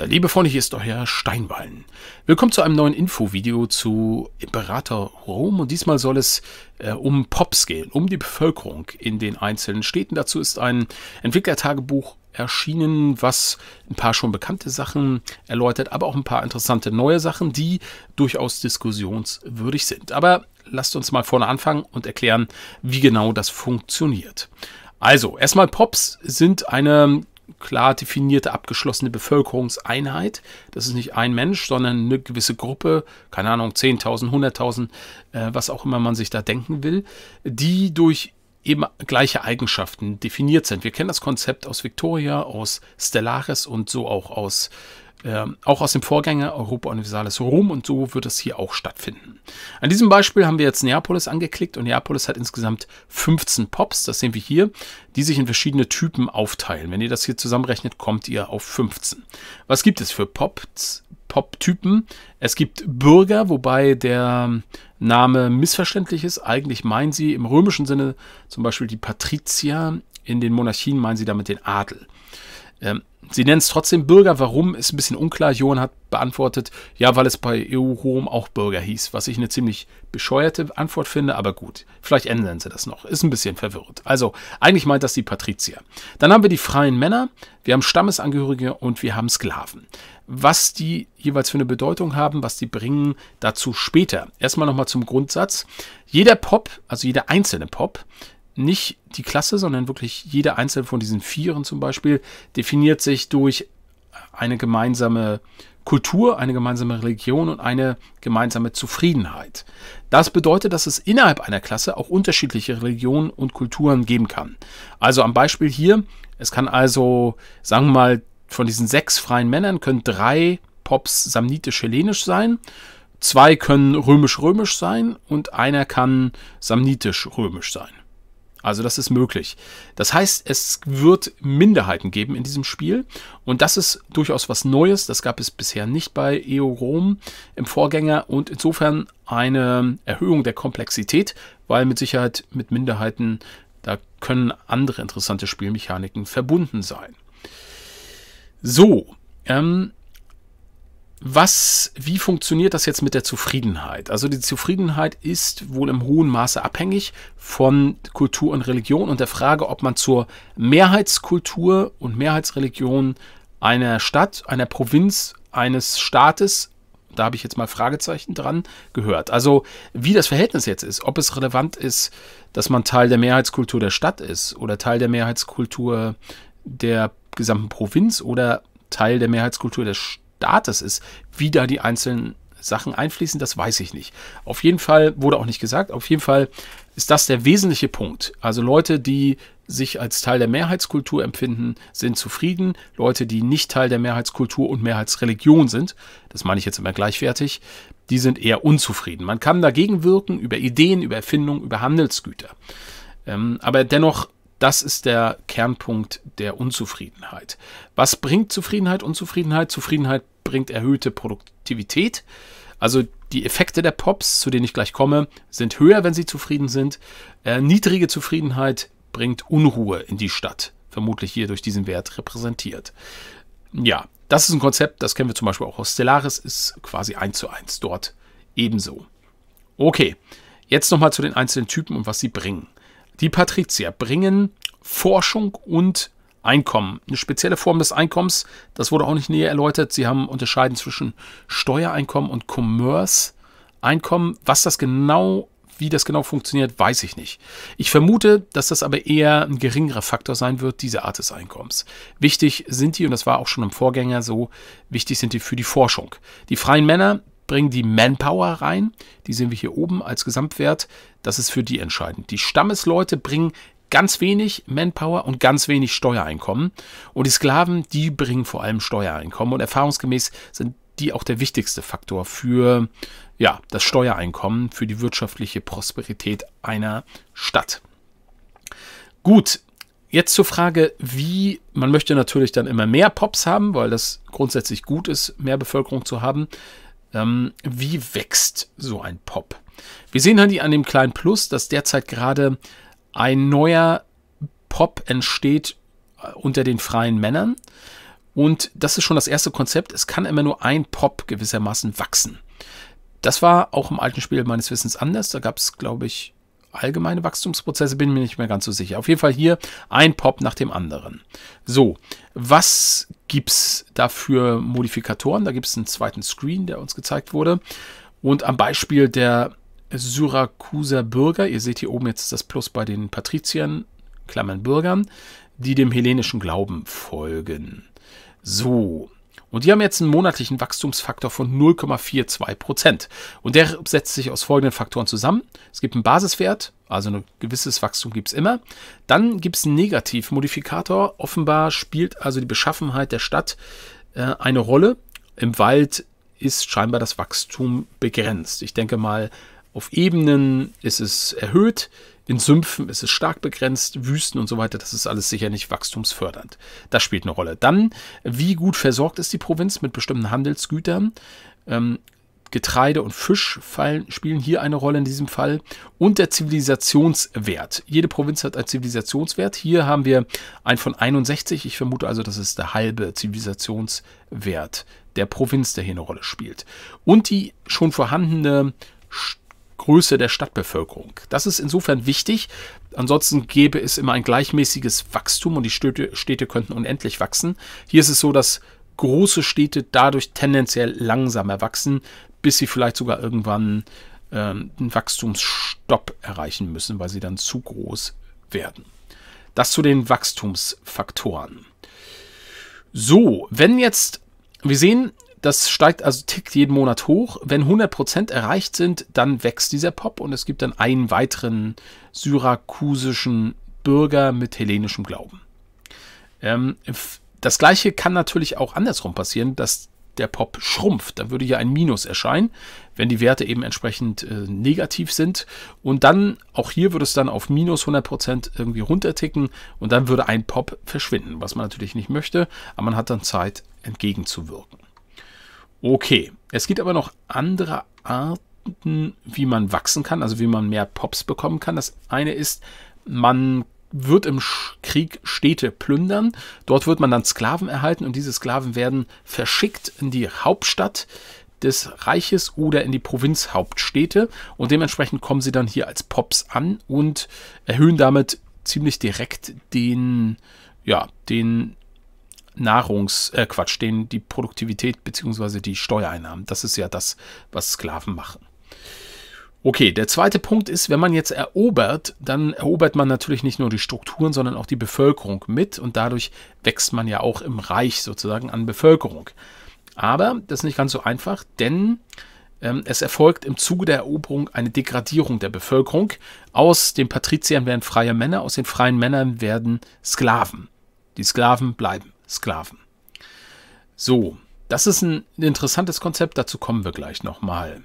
Äh, liebe Freunde, hier ist euer Steinwallen. Willkommen zu einem neuen Infovideo zu Imperator Rom und diesmal soll es äh, um Pops gehen, um die Bevölkerung in den einzelnen Städten. Dazu ist ein Entwicklertagebuch erschienen, was ein paar schon bekannte Sachen erläutert, aber auch ein paar interessante neue Sachen, die durchaus diskussionswürdig sind. Aber lasst uns mal vorne anfangen und erklären, wie genau das funktioniert. Also, erstmal Pops sind eine klar definierte, abgeschlossene Bevölkerungseinheit. Das ist nicht ein Mensch, sondern eine gewisse Gruppe, keine Ahnung, 10.000, 100.000, äh, was auch immer man sich da denken will, die durch eben gleiche Eigenschaften definiert sind. Wir kennen das Konzept aus Victoria, aus Stellaris und so auch aus ähm, auch aus dem Vorgänger Europa Universalis Rom und so wird es hier auch stattfinden. An diesem Beispiel haben wir jetzt Neapolis angeklickt und Neapolis hat insgesamt 15 Pops, das sehen wir hier, die sich in verschiedene Typen aufteilen. Wenn ihr das hier zusammenrechnet, kommt ihr auf 15. Was gibt es für Pops? Pop-Typen. Es gibt Bürger, wobei der Name missverständlich ist. Eigentlich meinen sie im römischen Sinne zum Beispiel die Patrizier. In den Monarchien meinen sie damit den Adel. Ähm, sie nennen es trotzdem Bürger. Warum ist ein bisschen unklar. Johann hat beantwortet, ja, weil es bei EU-Home auch Bürger hieß, was ich eine ziemlich bescheuerte Antwort finde, aber gut. Vielleicht ändern sie das noch. Ist ein bisschen verwirrend. Also, eigentlich meint das die Patrizier. Dann haben wir die freien Männer, wir haben Stammesangehörige und wir haben Sklaven. Was die jeweils für eine Bedeutung haben, was die bringen, dazu später. Erstmal nochmal zum Grundsatz. Jeder Pop, also jeder einzelne Pop, nicht die Klasse, sondern wirklich jede einzelne von diesen Vieren zum Beispiel definiert sich durch eine gemeinsame Kultur, eine gemeinsame Religion und eine gemeinsame Zufriedenheit. Das bedeutet, dass es innerhalb einer Klasse auch unterschiedliche Religionen und Kulturen geben kann. Also am Beispiel hier, es kann also, sagen wir mal, von diesen sechs freien Männern können drei Pops samnitisch-hellenisch sein, zwei können römisch-römisch sein und einer kann samnitisch-römisch sein. Also das ist möglich. Das heißt, es wird Minderheiten geben in diesem Spiel und das ist durchaus was Neues. Das gab es bisher nicht bei EOROM im Vorgänger und insofern eine Erhöhung der Komplexität, weil mit Sicherheit mit Minderheiten da können andere interessante Spielmechaniken verbunden sein. So, ähm, was, wie funktioniert das jetzt mit der Zufriedenheit? Also die Zufriedenheit ist wohl im hohen Maße abhängig von Kultur und Religion und der Frage, ob man zur Mehrheitskultur und Mehrheitsreligion einer Stadt, einer Provinz, eines Staates, da habe ich jetzt mal Fragezeichen dran, gehört. Also wie das Verhältnis jetzt ist, ob es relevant ist, dass man Teil der Mehrheitskultur der Stadt ist oder Teil der Mehrheitskultur der gesamten Provinz oder Teil der Mehrheitskultur der Stadt Dates ist, wie da die einzelnen Sachen einfließen, das weiß ich nicht. Auf jeden Fall wurde auch nicht gesagt, auf jeden Fall ist das der wesentliche Punkt. Also Leute, die sich als Teil der Mehrheitskultur empfinden, sind zufrieden. Leute, die nicht Teil der Mehrheitskultur und Mehrheitsreligion sind, das meine ich jetzt immer gleichwertig, die sind eher unzufrieden. Man kann dagegen wirken über Ideen, über Erfindungen, über Handelsgüter. Ähm, aber dennoch das ist der Kernpunkt der Unzufriedenheit. Was bringt Zufriedenheit, Unzufriedenheit? Zufriedenheit bringt erhöhte Produktivität. Also die Effekte der Pops, zu denen ich gleich komme, sind höher, wenn sie zufrieden sind. Äh, niedrige Zufriedenheit bringt Unruhe in die Stadt, vermutlich hier durch diesen Wert repräsentiert. Ja, das ist ein Konzept, das kennen wir zum Beispiel auch aus Stellaris, ist quasi eins zu eins dort ebenso. Okay, jetzt nochmal zu den einzelnen Typen und was sie bringen. Die Patrizier bringen Forschung und Einkommen. Eine spezielle Form des Einkommens, das wurde auch nicht näher erläutert. Sie haben unterscheiden zwischen Steuereinkommen und Commerce-Einkommen. Was das genau, wie das genau funktioniert, weiß ich nicht. Ich vermute, dass das aber eher ein geringerer Faktor sein wird, diese Art des Einkommens. Wichtig sind die, und das war auch schon im Vorgänger so, wichtig sind die für die Forschung. Die freien Männer bringen die Manpower rein. Die sehen wir hier oben als Gesamtwert. Das ist für die entscheidend. Die Stammesleute bringen ganz wenig Manpower und ganz wenig Steuereinkommen. Und die Sklaven, die bringen vor allem Steuereinkommen. Und erfahrungsgemäß sind die auch der wichtigste Faktor für ja, das Steuereinkommen, für die wirtschaftliche Prosperität einer Stadt. Gut, Jetzt zur Frage, wie, man möchte natürlich dann immer mehr Pops haben, weil das grundsätzlich gut ist, mehr Bevölkerung zu haben. Ähm, wie wächst so ein Pop? Wir sehen halt hier an dem kleinen Plus, dass derzeit gerade ein neuer Pop entsteht äh, unter den freien Männern. Und das ist schon das erste Konzept. Es kann immer nur ein Pop gewissermaßen wachsen. Das war auch im alten Spiel meines Wissens anders. Da gab es, glaube ich, allgemeine Wachstumsprozesse, bin mir nicht mehr ganz so sicher. Auf jeden Fall hier ein Pop nach dem anderen. So, was gibt es da für Modifikatoren? Da gibt es einen zweiten Screen, der uns gezeigt wurde. Und am Beispiel der Syrakuser Bürger, ihr seht hier oben jetzt das Plus bei den Patriziern, Klammern Bürgern, die dem hellenischen Glauben folgen. So, und die haben jetzt einen monatlichen Wachstumsfaktor von 0,42 Prozent. Und der setzt sich aus folgenden Faktoren zusammen. Es gibt einen Basiswert, also ein gewisses Wachstum gibt es immer. Dann gibt es einen Negativmodifikator. Offenbar spielt also die Beschaffenheit der Stadt äh, eine Rolle. Im Wald ist scheinbar das Wachstum begrenzt. Ich denke mal, auf Ebenen ist es erhöht, in Sümpfen ist es stark begrenzt, Wüsten und so weiter, das ist alles sicher nicht wachstumsfördernd. Das spielt eine Rolle. Dann, wie gut versorgt ist die Provinz mit bestimmten Handelsgütern? Ähm, Getreide und Fisch fallen, spielen hier eine Rolle in diesem Fall. Und der Zivilisationswert. Jede Provinz hat einen Zivilisationswert. Hier haben wir einen von 61. Ich vermute also, das ist der halbe Zivilisationswert der Provinz, der hier eine Rolle spielt. Und die schon vorhandene St Größe der Stadtbevölkerung. Das ist insofern wichtig. Ansonsten gäbe es immer ein gleichmäßiges Wachstum und die Städte, Städte könnten unendlich wachsen. Hier ist es so, dass große Städte dadurch tendenziell langsamer wachsen, bis sie vielleicht sogar irgendwann einen ähm, Wachstumsstopp erreichen müssen, weil sie dann zu groß werden. Das zu den Wachstumsfaktoren. So, wenn jetzt, wir sehen, das steigt, also tickt jeden Monat hoch. Wenn 100% erreicht sind, dann wächst dieser Pop und es gibt dann einen weiteren syrakusischen Bürger mit hellenischem Glauben. Ähm, das gleiche kann natürlich auch andersrum passieren, dass der Pop schrumpft. Da würde ja ein Minus erscheinen, wenn die Werte eben entsprechend äh, negativ sind. Und dann, auch hier würde es dann auf minus 100% irgendwie runterticken und dann würde ein Pop verschwinden, was man natürlich nicht möchte, aber man hat dann Zeit entgegenzuwirken. Okay, es gibt aber noch andere Arten, wie man wachsen kann, also wie man mehr Pops bekommen kann. Das eine ist, man wird im Krieg Städte plündern. Dort wird man dann Sklaven erhalten und diese Sklaven werden verschickt in die Hauptstadt des Reiches oder in die Provinzhauptstädte und dementsprechend kommen sie dann hier als Pops an und erhöhen damit ziemlich direkt den, ja, den Nahrungs, äh, Quatsch, den die Produktivität bzw. die Steuereinnahmen. Das ist ja das, was Sklaven machen. Okay, der zweite Punkt ist, wenn man jetzt erobert, dann erobert man natürlich nicht nur die Strukturen, sondern auch die Bevölkerung mit und dadurch wächst man ja auch im Reich sozusagen an Bevölkerung. Aber das ist nicht ganz so einfach, denn ähm, es erfolgt im Zuge der Eroberung eine Degradierung der Bevölkerung. Aus den Patriziern werden freie Männer, aus den freien Männern werden Sklaven. Die Sklaven bleiben. Sklaven. So, das ist ein interessantes Konzept, dazu kommen wir gleich nochmal.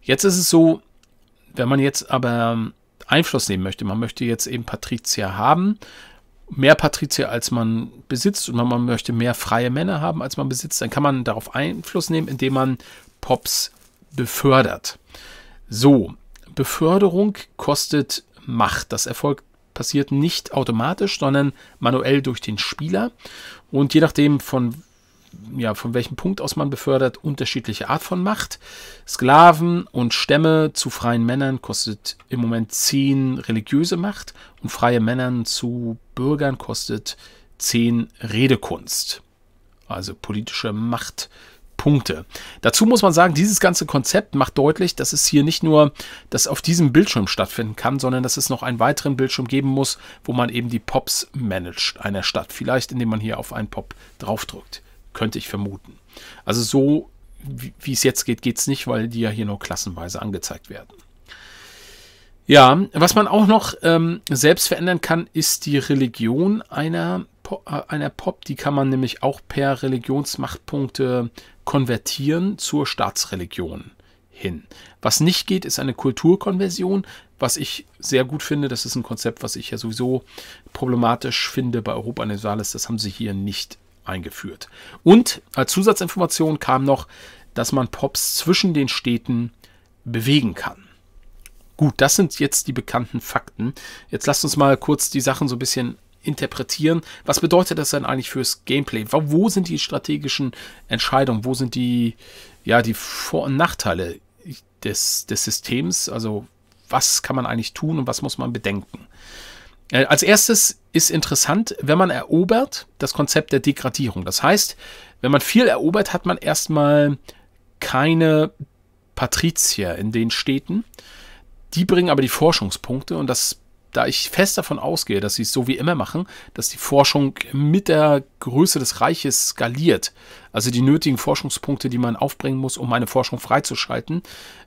Jetzt ist es so, wenn man jetzt aber Einfluss nehmen möchte, man möchte jetzt eben Patrizier haben, mehr Patrizier als man besitzt und man möchte mehr freie Männer haben als man besitzt, dann kann man darauf Einfluss nehmen, indem man Pops befördert. So, Beförderung kostet Macht. Das Erfolg passiert nicht automatisch, sondern manuell durch den Spieler. Und je nachdem, von, ja, von welchem Punkt aus man befördert, unterschiedliche Art von Macht. Sklaven und Stämme zu freien Männern kostet im Moment 10 religiöse Macht und freie Männern zu Bürgern kostet 10 Redekunst. Also politische Macht Punkte. Dazu muss man sagen, dieses ganze Konzept macht deutlich, dass es hier nicht nur das auf diesem Bildschirm stattfinden kann, sondern dass es noch einen weiteren Bildschirm geben muss, wo man eben die Pops managt einer Stadt. Vielleicht indem man hier auf einen Pop draufdrückt, könnte ich vermuten. Also so wie es jetzt geht, geht es nicht, weil die ja hier nur klassenweise angezeigt werden. Ja, was man auch noch ähm, selbst verändern kann, ist die Religion einer äh, einer Pop, die kann man nämlich auch per Religionsmachtpunkte konvertieren zur Staatsreligion hin. Was nicht geht, ist eine Kulturkonversion, was ich sehr gut finde. Das ist ein Konzept, was ich ja sowieso problematisch finde bei Europa Universalis. Das haben sie hier nicht eingeführt. Und als Zusatzinformation kam noch, dass man Pops zwischen den Städten bewegen kann. Gut, das sind jetzt die bekannten Fakten. Jetzt lasst uns mal kurz die Sachen so ein bisschen interpretieren. Was bedeutet das denn eigentlich fürs Gameplay? Wo sind die strategischen Entscheidungen? Wo sind die, ja, die Vor- und Nachteile des, des Systems? Also, was kann man eigentlich tun und was muss man bedenken? Äh, als erstes ist interessant, wenn man erobert, das Konzept der Degradierung. Das heißt, wenn man viel erobert, hat man erstmal keine Patrizier in den Städten. Die bringen aber die Forschungspunkte und das da ich fest davon ausgehe, dass sie es so wie immer machen, dass die Forschung mit der Größe des Reiches skaliert, also die nötigen Forschungspunkte, die man aufbringen muss, um eine Forschung freizuschalten,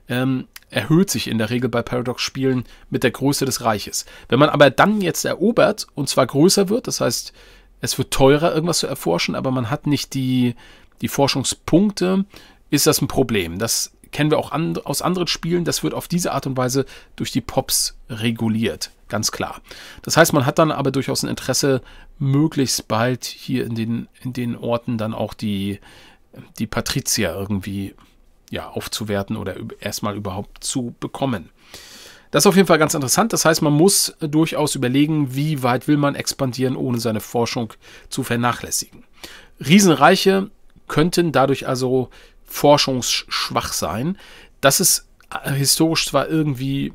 ähm, erhöht sich in der Regel bei Paradox-Spielen mit der Größe des Reiches. Wenn man aber dann jetzt erobert und zwar größer wird, das heißt, es wird teurer, irgendwas zu erforschen, aber man hat nicht die, die Forschungspunkte, ist das ein Problem. Das kennen wir auch an, aus anderen Spielen, das wird auf diese Art und Weise durch die Pops reguliert ganz klar. Das heißt, man hat dann aber durchaus ein Interesse, möglichst bald hier in den, in den Orten dann auch die, die Patrizier irgendwie ja, aufzuwerten oder erstmal überhaupt zu bekommen. Das ist auf jeden Fall ganz interessant. Das heißt, man muss durchaus überlegen, wie weit will man expandieren, ohne seine Forschung zu vernachlässigen. Riesenreiche könnten dadurch also forschungsschwach sein. Das ist äh, historisch zwar irgendwie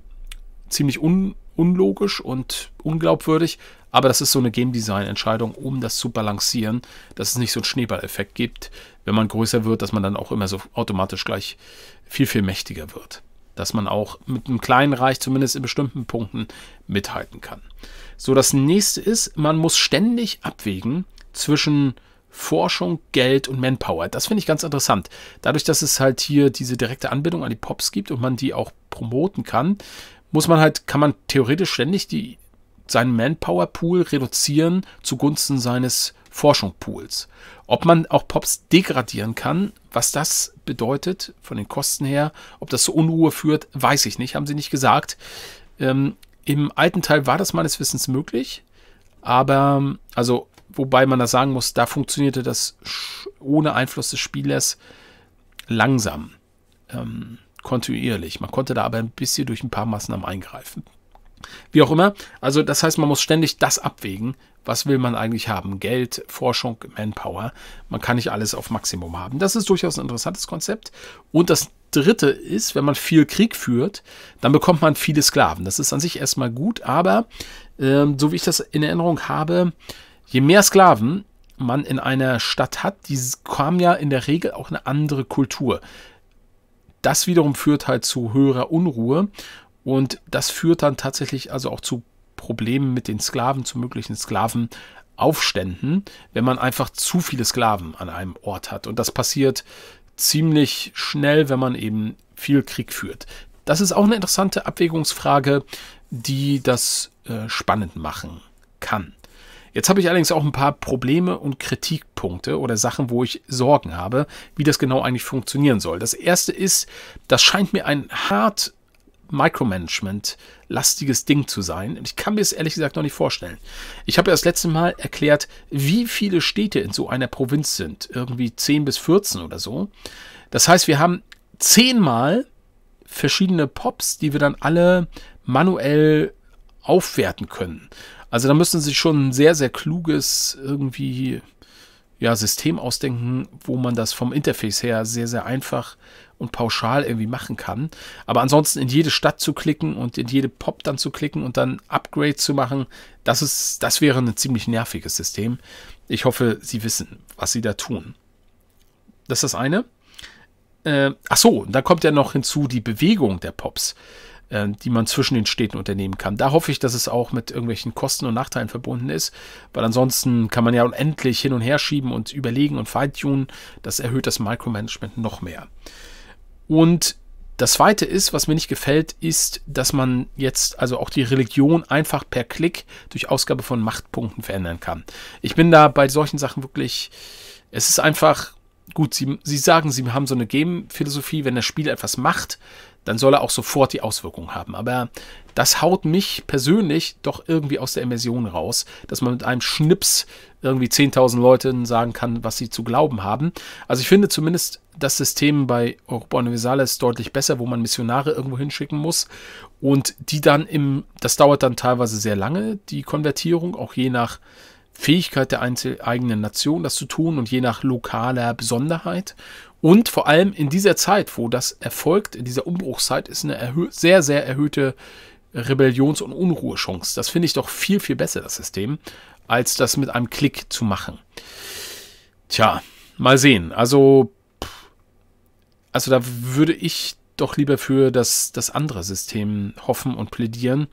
ziemlich un unlogisch und unglaubwürdig, aber das ist so eine Game Design Entscheidung, um das zu balancieren, dass es nicht so einen Schneeballeffekt gibt, wenn man größer wird, dass man dann auch immer so automatisch gleich viel, viel mächtiger wird. Dass man auch mit einem kleinen Reich zumindest in bestimmten Punkten mithalten kann. So, das nächste ist, man muss ständig abwägen zwischen Forschung, Geld und Manpower. Das finde ich ganz interessant. Dadurch, dass es halt hier diese direkte Anbindung an die Pops gibt und man die auch promoten kann, muss man halt, kann man theoretisch ständig die, seinen Manpower-Pool reduzieren zugunsten seines Forschungspools. Ob man auch Pops degradieren kann, was das bedeutet von den Kosten her, ob das zu Unruhe führt, weiß ich nicht, haben sie nicht gesagt. Ähm, Im alten Teil war das meines Wissens möglich, aber, also, wobei man da sagen muss, da funktionierte das ohne Einfluss des Spielers langsam. Ähm, kontinuierlich. Man konnte da aber ein bisschen durch ein paar Maßnahmen eingreifen. Wie auch immer, also das heißt, man muss ständig das abwägen, was will man eigentlich haben? Geld, Forschung, Manpower. Man kann nicht alles auf Maximum haben. Das ist durchaus ein interessantes Konzept. Und das Dritte ist, wenn man viel Krieg führt, dann bekommt man viele Sklaven. Das ist an sich erstmal gut, aber äh, so wie ich das in Erinnerung habe, je mehr Sklaven man in einer Stadt hat, die haben ja in der Regel auch eine andere Kultur das wiederum führt halt zu höherer Unruhe und das führt dann tatsächlich also auch zu Problemen mit den Sklaven, zu möglichen Sklavenaufständen, wenn man einfach zu viele Sklaven an einem Ort hat. Und das passiert ziemlich schnell, wenn man eben viel Krieg führt. Das ist auch eine interessante Abwägungsfrage, die das äh, spannend machen kann. Jetzt habe ich allerdings auch ein paar Probleme und Kritikpunkte oder Sachen, wo ich Sorgen habe, wie das genau eigentlich funktionieren soll. Das erste ist, das scheint mir ein hart Micromanagement-lastiges Ding zu sein. ich kann mir es ehrlich gesagt noch nicht vorstellen. Ich habe ja das letzte Mal erklärt, wie viele Städte in so einer Provinz sind. Irgendwie 10 bis 14 oder so. Das heißt, wir haben zehnmal verschiedene Pops, die wir dann alle manuell aufwerten können. Also da müssen sie schon ein sehr, sehr kluges irgendwie ja, System ausdenken, wo man das vom Interface her sehr, sehr einfach und pauschal irgendwie machen kann. Aber ansonsten in jede Stadt zu klicken und in jede Pop dann zu klicken und dann Upgrade zu machen, das ist, das wäre ein ziemlich nerviges System. Ich hoffe, Sie wissen, was Sie da tun. Das ist das eine. Äh, ach so, dann kommt ja noch hinzu die Bewegung der Pops. Ähm, die man zwischen den Städten unternehmen kann. Da hoffe ich, dass es auch mit irgendwelchen Kosten und Nachteilen verbunden ist, weil ansonsten kann man ja unendlich hin und her schieben und überlegen und feintunen. Das erhöht das Micromanagement noch mehr. Und das zweite ist, was mir nicht gefällt, ist, dass man jetzt also auch die Religion einfach per Klick durch Ausgabe von Machtpunkten verändern kann. Ich bin da bei solchen Sachen wirklich, es ist einfach gut, sie, sie sagen, sie haben so eine Game-Philosophie, wenn das Spiel etwas macht, dann soll er auch sofort die Auswirkungen haben. Aber das haut mich persönlich doch irgendwie aus der Immersion raus, dass man mit einem Schnips irgendwie 10.000 Leuten sagen kann, was sie zu glauben haben. Also ich finde zumindest das System bei Europa Universalis deutlich besser, wo man Missionare irgendwo hinschicken muss und die dann im, das dauert dann teilweise sehr lange, die Konvertierung, auch je nach Fähigkeit der eigenen Nation, das zu tun und je nach lokaler Besonderheit. Und vor allem in dieser Zeit, wo das erfolgt, in dieser Umbruchszeit, ist eine sehr, sehr erhöhte Rebellions- und Unruhechance. Das finde ich doch viel, viel besser, das System, als das mit einem Klick zu machen. Tja, mal sehen. Also, also da würde ich doch lieber für das, das andere System hoffen und plädieren.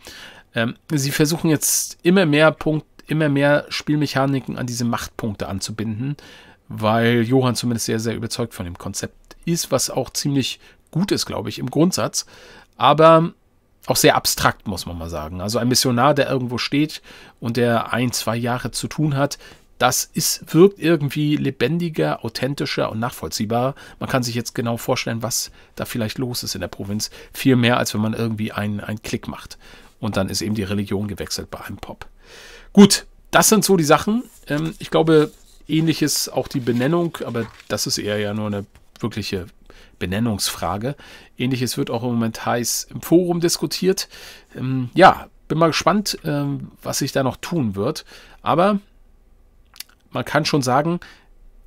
Ähm, sie versuchen jetzt immer mehr Punkte immer mehr Spielmechaniken an diese Machtpunkte anzubinden, weil Johann zumindest sehr, sehr überzeugt von dem Konzept ist, was auch ziemlich gut ist, glaube ich, im Grundsatz, aber auch sehr abstrakt, muss man mal sagen. Also ein Missionar, der irgendwo steht und der ein, zwei Jahre zu tun hat, das ist, wirkt irgendwie lebendiger, authentischer und nachvollziehbarer. Man kann sich jetzt genau vorstellen, was da vielleicht los ist in der Provinz. Viel mehr, als wenn man irgendwie einen, einen Klick macht. Und dann ist eben die Religion gewechselt bei einem Pop. Gut, das sind so die Sachen. Ähm, ich glaube, ähnliches auch die Benennung, aber das ist eher ja nur eine wirkliche Benennungsfrage. Ähnliches wird auch im Moment heiß im Forum diskutiert. Ähm, ja, bin mal gespannt, ähm, was sich da noch tun wird. Aber man kann schon sagen,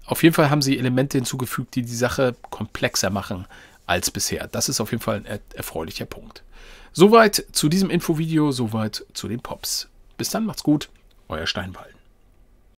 auf jeden Fall haben sie Elemente hinzugefügt, die die Sache komplexer machen als bisher. Das ist auf jeden Fall ein er erfreulicher Punkt. Soweit zu diesem Infovideo, soweit zu den Pops. Bis dann, macht's gut euer Steinwald.